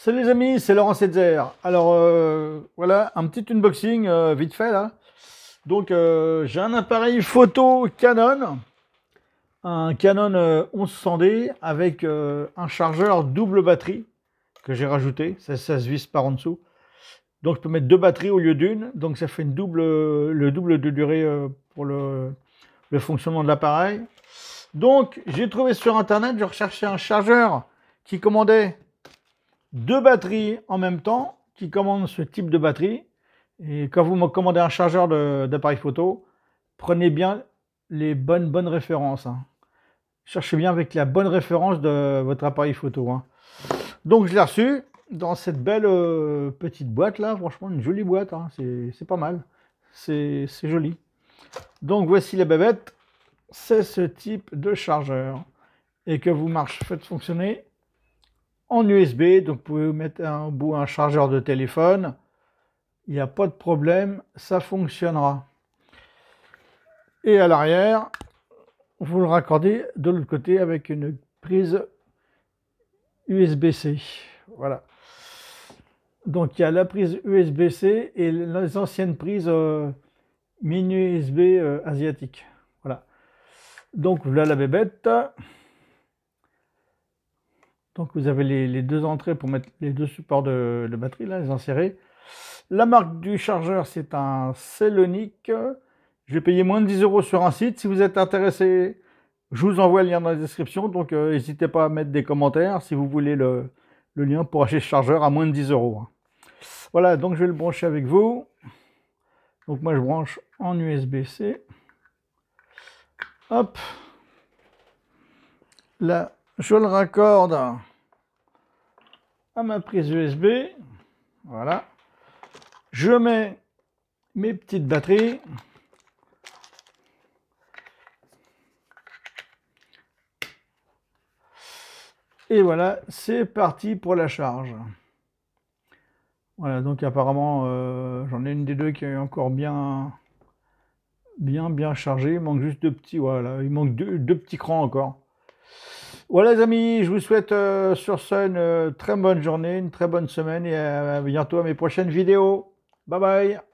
Salut les amis, c'est Laurent Setzer. Alors euh, voilà, un petit unboxing euh, vite fait là. Donc euh, j'ai un appareil photo Canon, un Canon 1100D avec un chargeur double batterie que j'ai rajouté, ça, se visse par en dessous. Donc je peux mettre deux batteries au lieu d'une, donc ça fait une double, le double de durée pour le, le fonctionnement de l'appareil. Donc j'ai trouvé sur internet, je recherchais un chargeur qui commandait deux batteries en même temps qui commandent ce type de batterie. Et quand vous me commandez un chargeur d'appareil photo, prenez bien les bonnes, bonnes références. Hein. Cherchez bien avec la bonne référence de votre appareil photo. Hein. Donc je l'ai reçu dans cette belle euh, petite boîte là, franchement une jolie boîte, hein. c'est pas mal, c'est joli. Donc voici la babette, c'est ce type de chargeur et que vous marche, faites fonctionner en USB, donc vous pouvez mettre un bout un chargeur de téléphone. Il n'y a pas de problème, ça fonctionnera. Et à l'arrière, vous le raccordez de l'autre côté avec une prise USB-C. Voilà. Donc il y a la prise USB-C et les anciennes prises euh, mini USB euh, asiatiques. Voilà. Donc voilà la bébête. Donc vous avez les, deux entrées pour mettre les deux supports de, batterie, là, les insérer. La marque du chargeur, c'est un Je vais payer moins de 10 euros sur un site. Si vous êtes intéressé, je vous envoie le lien dans la description. Donc euh, n'hésitez pas à mettre des commentaires si vous voulez le, le lien pour acheter ce chargeur à moins de 10 euros. Hein. Voilà, donc je vais le brancher avec vous. Donc moi je branche en USB-C. Hop. Là, je le raccorde à ma prise USB. Voilà. Je mets mes petites batteries. Et voilà, c'est parti pour la charge. Voilà, donc apparemment, euh, j'en ai une des deux qui est encore bien, bien, bien chargé Il manque juste deux petits, voilà, il manque deux, deux petits crans encore. Voilà les amis, je vous souhaite euh, sur ce une euh, très bonne journée, une très bonne semaine et euh, à bientôt à mes prochaines vidéos. Bye bye